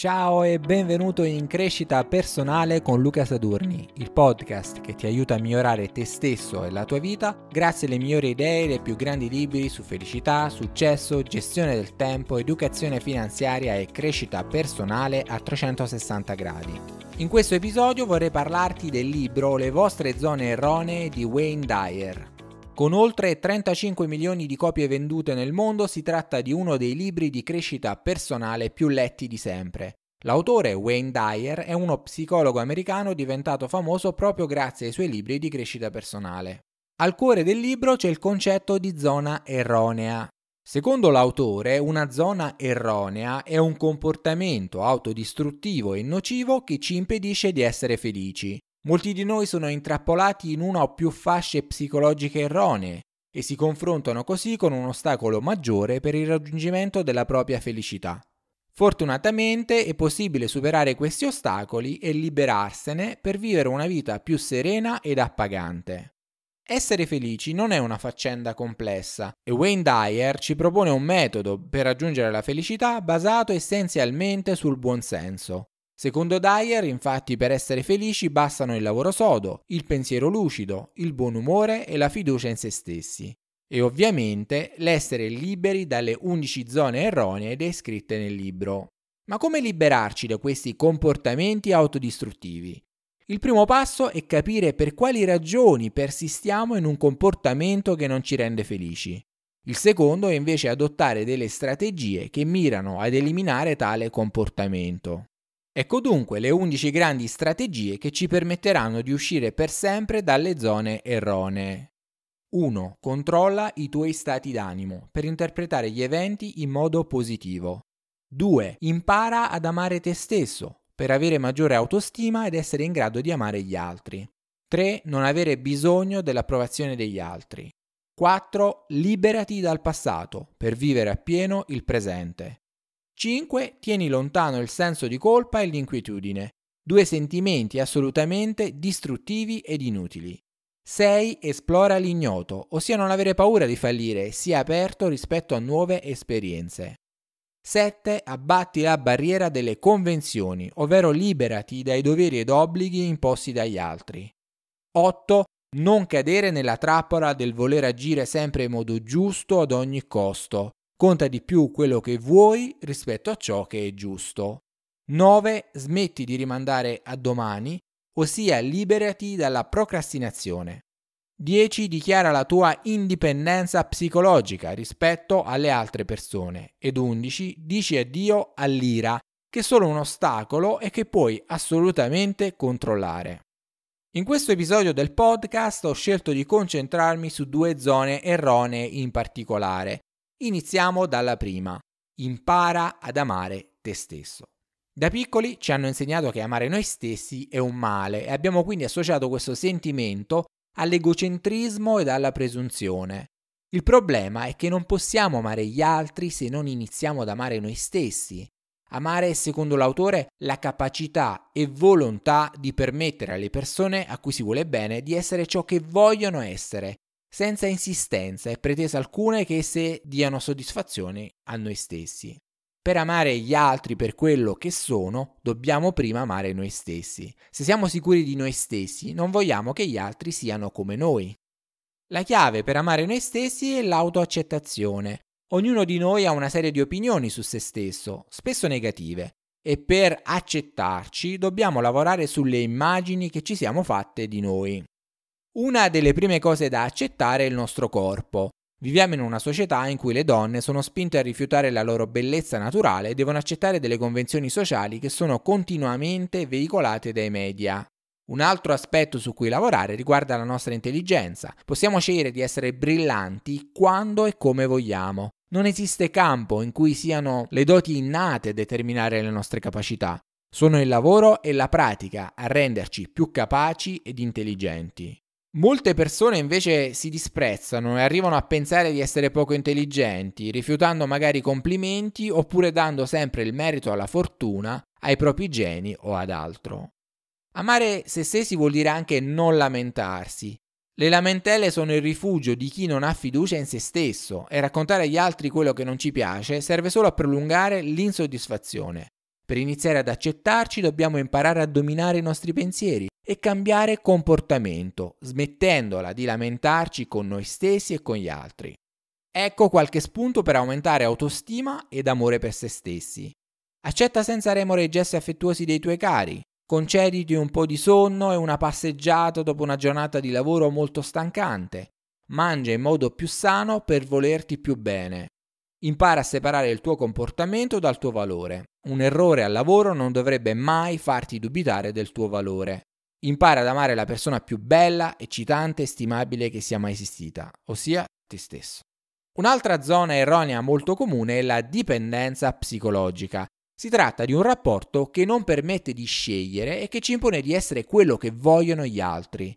Ciao e benvenuto in Crescita Personale con Luca Sadurni, il podcast che ti aiuta a migliorare te stesso e la tua vita grazie alle migliori idee e ai più grandi libri su felicità, successo, gestione del tempo, educazione finanziaria e crescita personale a 360 gradi. In questo episodio vorrei parlarti del libro Le vostre zone erronee di Wayne Dyer. Con oltre 35 milioni di copie vendute nel mondo si tratta di uno dei libri di crescita personale più letti di sempre. L'autore Wayne Dyer è uno psicologo americano diventato famoso proprio grazie ai suoi libri di crescita personale. Al cuore del libro c'è il concetto di zona erronea. Secondo l'autore, una zona erronea è un comportamento autodistruttivo e nocivo che ci impedisce di essere felici. Molti di noi sono intrappolati in una o più fasce psicologiche erronee e si confrontano così con un ostacolo maggiore per il raggiungimento della propria felicità. Fortunatamente è possibile superare questi ostacoli e liberarsene per vivere una vita più serena ed appagante. Essere felici non è una faccenda complessa e Wayne Dyer ci propone un metodo per raggiungere la felicità basato essenzialmente sul buonsenso. Secondo Dyer, infatti, per essere felici bastano il lavoro sodo, il pensiero lucido, il buon umore e la fiducia in se stessi. E ovviamente l'essere liberi dalle 11 zone erronee descritte nel libro. Ma come liberarci da questi comportamenti autodistruttivi? Il primo passo è capire per quali ragioni persistiamo in un comportamento che non ci rende felici. Il secondo è invece adottare delle strategie che mirano ad eliminare tale comportamento. Ecco dunque le 11 grandi strategie che ci permetteranno di uscire per sempre dalle zone erronee. 1. Controlla i tuoi stati d'animo per interpretare gli eventi in modo positivo. 2. Impara ad amare te stesso per avere maggiore autostima ed essere in grado di amare gli altri. 3. Non avere bisogno dell'approvazione degli altri. 4. Liberati dal passato per vivere appieno il presente. 5. Tieni lontano il senso di colpa e l'inquietudine, due sentimenti assolutamente distruttivi ed inutili. 6. Esplora l'ignoto, ossia non avere paura di fallire, sia aperto rispetto a nuove esperienze. 7. Abbatti la barriera delle convenzioni, ovvero liberati dai doveri ed obblighi imposti dagli altri. 8. Non cadere nella trappola del voler agire sempre in modo giusto ad ogni costo, Conta di più quello che vuoi rispetto a ciò che è giusto. 9. Smetti di rimandare a domani, ossia liberati dalla procrastinazione. 10. Dichiara la tua indipendenza psicologica rispetto alle altre persone. Ed 11. Dici addio all'ira, che è solo un ostacolo e che puoi assolutamente controllare. In questo episodio del podcast ho scelto di concentrarmi su due zone erronee in particolare, Iniziamo dalla prima. Impara ad amare te stesso. Da piccoli ci hanno insegnato che amare noi stessi è un male e abbiamo quindi associato questo sentimento all'egocentrismo ed alla presunzione. Il problema è che non possiamo amare gli altri se non iniziamo ad amare noi stessi. Amare è, secondo l'autore, la capacità e volontà di permettere alle persone a cui si vuole bene di essere ciò che vogliono essere senza insistenza e pretesa alcuna che esse diano soddisfazione a noi stessi. Per amare gli altri per quello che sono, dobbiamo prima amare noi stessi. Se siamo sicuri di noi stessi, non vogliamo che gli altri siano come noi. La chiave per amare noi stessi è l'autoaccettazione. Ognuno di noi ha una serie di opinioni su se stesso, spesso negative, e per accettarci dobbiamo lavorare sulle immagini che ci siamo fatte di noi. Una delle prime cose da accettare è il nostro corpo. Viviamo in una società in cui le donne sono spinte a rifiutare la loro bellezza naturale e devono accettare delle convenzioni sociali che sono continuamente veicolate dai media. Un altro aspetto su cui lavorare riguarda la nostra intelligenza. Possiamo scegliere di essere brillanti quando e come vogliamo. Non esiste campo in cui siano le doti innate a determinare le nostre capacità. Sono il lavoro e la pratica a renderci più capaci ed intelligenti. Molte persone invece si disprezzano e arrivano a pensare di essere poco intelligenti, rifiutando magari complimenti oppure dando sempre il merito alla fortuna, ai propri geni o ad altro. Amare se stessi vuol dire anche non lamentarsi. Le lamentele sono il rifugio di chi non ha fiducia in se stesso e raccontare agli altri quello che non ci piace serve solo a prolungare l'insoddisfazione. Per iniziare ad accettarci dobbiamo imparare a dominare i nostri pensieri, e cambiare comportamento, smettendola di lamentarci con noi stessi e con gli altri. Ecco qualche spunto per aumentare autostima ed amore per se stessi. Accetta senza remore i gesti affettuosi dei tuoi cari, concediti un po' di sonno e una passeggiata dopo una giornata di lavoro molto stancante, mangia in modo più sano per volerti più bene. Impara a separare il tuo comportamento dal tuo valore. Un errore al lavoro non dovrebbe mai farti dubitare del tuo valore. Impara ad amare la persona più bella, eccitante e stimabile che sia mai esistita, ossia te stesso. Un'altra zona erronea molto comune è la dipendenza psicologica. Si tratta di un rapporto che non permette di scegliere e che ci impone di essere quello che vogliono gli altri.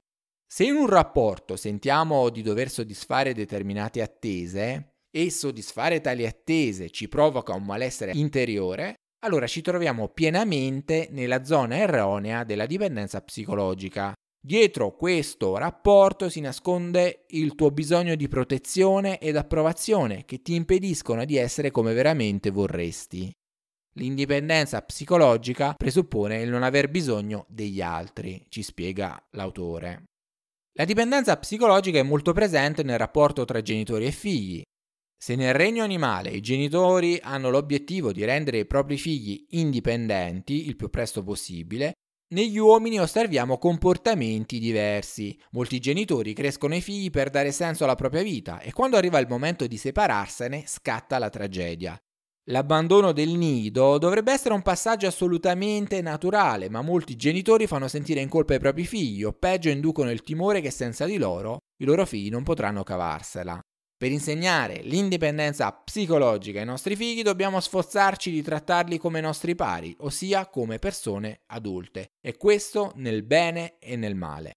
Se in un rapporto sentiamo di dover soddisfare determinate attese e soddisfare tali attese ci provoca un malessere interiore, allora ci troviamo pienamente nella zona erronea della dipendenza psicologica. Dietro questo rapporto si nasconde il tuo bisogno di protezione ed approvazione che ti impediscono di essere come veramente vorresti. L'indipendenza psicologica presuppone il non aver bisogno degli altri, ci spiega l'autore. La dipendenza psicologica è molto presente nel rapporto tra genitori e figli. Se nel regno animale i genitori hanno l'obiettivo di rendere i propri figli indipendenti il più presto possibile, negli uomini osserviamo comportamenti diversi. Molti genitori crescono i figli per dare senso alla propria vita e quando arriva il momento di separarsene scatta la tragedia. L'abbandono del nido dovrebbe essere un passaggio assolutamente naturale, ma molti genitori fanno sentire in colpa i propri figli o peggio inducono il timore che senza di loro i loro figli non potranno cavarsela. Per insegnare l'indipendenza psicologica ai nostri figli dobbiamo sforzarci di trattarli come nostri pari, ossia come persone adulte, e questo nel bene e nel male.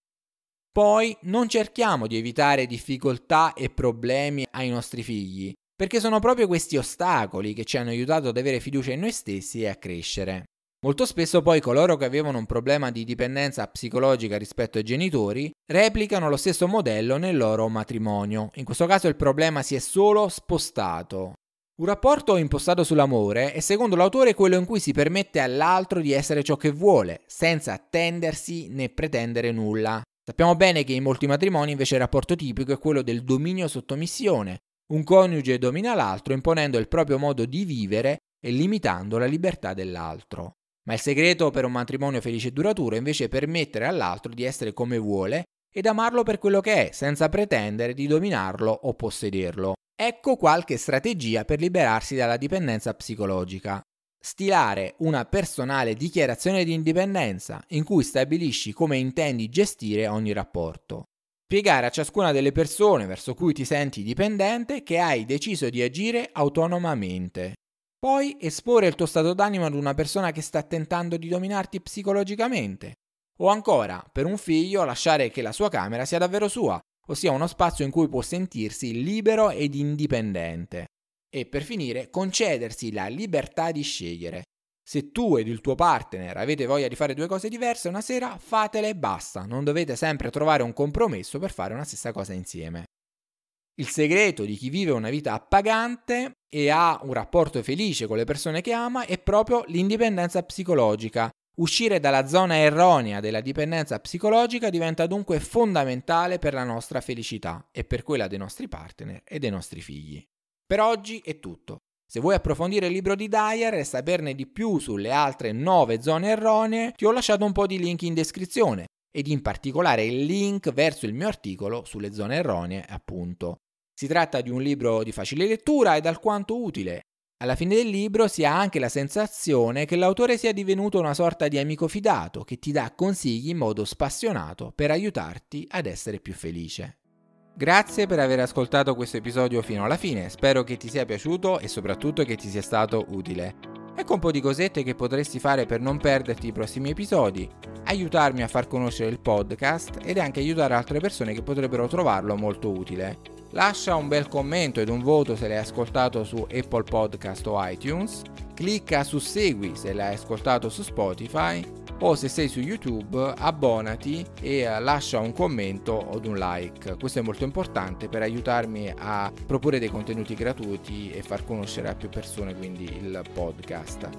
Poi non cerchiamo di evitare difficoltà e problemi ai nostri figli, perché sono proprio questi ostacoli che ci hanno aiutato ad avere fiducia in noi stessi e a crescere. Molto spesso poi coloro che avevano un problema di dipendenza psicologica rispetto ai genitori replicano lo stesso modello nel loro matrimonio. In questo caso il problema si è solo spostato. Un rapporto impostato sull'amore è secondo l'autore quello in cui si permette all'altro di essere ciò che vuole, senza attendersi né pretendere nulla. Sappiamo bene che in molti matrimoni invece il rapporto tipico è quello del dominio-sottomissione. Un coniuge domina l'altro imponendo il proprio modo di vivere e limitando la libertà dell'altro. Ma il segreto per un matrimonio felice e duraturo è invece permettere all'altro di essere come vuole ed amarlo per quello che è, senza pretendere di dominarlo o possederlo. Ecco qualche strategia per liberarsi dalla dipendenza psicologica. Stilare una personale dichiarazione di indipendenza in cui stabilisci come intendi gestire ogni rapporto. Spiegare a ciascuna delle persone verso cui ti senti dipendente che hai deciso di agire autonomamente. Poi esporre il tuo stato d'animo ad una persona che sta tentando di dominarti psicologicamente. O ancora, per un figlio, lasciare che la sua camera sia davvero sua, ossia uno spazio in cui può sentirsi libero ed indipendente. E per finire, concedersi la libertà di scegliere. Se tu ed il tuo partner avete voglia di fare due cose diverse una sera, fatele e basta, non dovete sempre trovare un compromesso per fare una stessa cosa insieme. Il segreto di chi vive una vita appagante e ha un rapporto felice con le persone che ama è proprio l'indipendenza psicologica. Uscire dalla zona erronea della dipendenza psicologica diventa dunque fondamentale per la nostra felicità e per quella dei nostri partner e dei nostri figli. Per oggi è tutto. Se vuoi approfondire il libro di Dyer e saperne di più sulle altre 9 zone erronee, ti ho lasciato un po' di link in descrizione ed in particolare il link verso il mio articolo sulle zone erronee, appunto. Si tratta di un libro di facile lettura ed alquanto utile. Alla fine del libro si ha anche la sensazione che l'autore sia divenuto una sorta di amico fidato che ti dà consigli in modo spassionato per aiutarti ad essere più felice. Grazie per aver ascoltato questo episodio fino alla fine, spero che ti sia piaciuto e soprattutto che ti sia stato utile. Ecco un po' di cosette che potresti fare per non perderti i prossimi episodi, aiutarmi a far conoscere il podcast ed anche aiutare altre persone che potrebbero trovarlo molto utile. Lascia un bel commento ed un voto se l'hai ascoltato su Apple Podcast o iTunes, clicca su Segui se l'hai ascoltato su Spotify o se sei su YouTube abbonati e lascia un commento o un like. Questo è molto importante per aiutarmi a proporre dei contenuti gratuiti e far conoscere a più persone quindi il podcast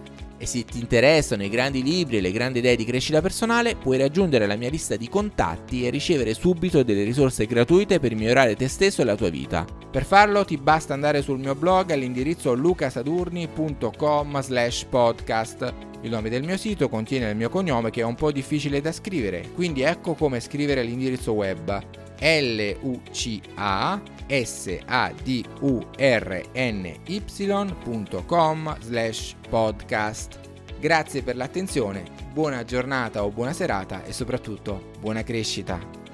e se ti interessano i grandi libri e le grandi idee di crescita personale puoi raggiungere la mia lista di contatti e ricevere subito delle risorse gratuite per migliorare te stesso e la tua vita. Per farlo ti basta andare sul mio blog all'indirizzo lucasadurni.com slash podcast. Il nome del mio sito contiene il mio cognome che è un po' difficile da scrivere, quindi ecco come scrivere l'indirizzo web l-u-c-a sadurny.com slash podcast. Grazie per l'attenzione, buona giornata o buona serata e soprattutto buona crescita.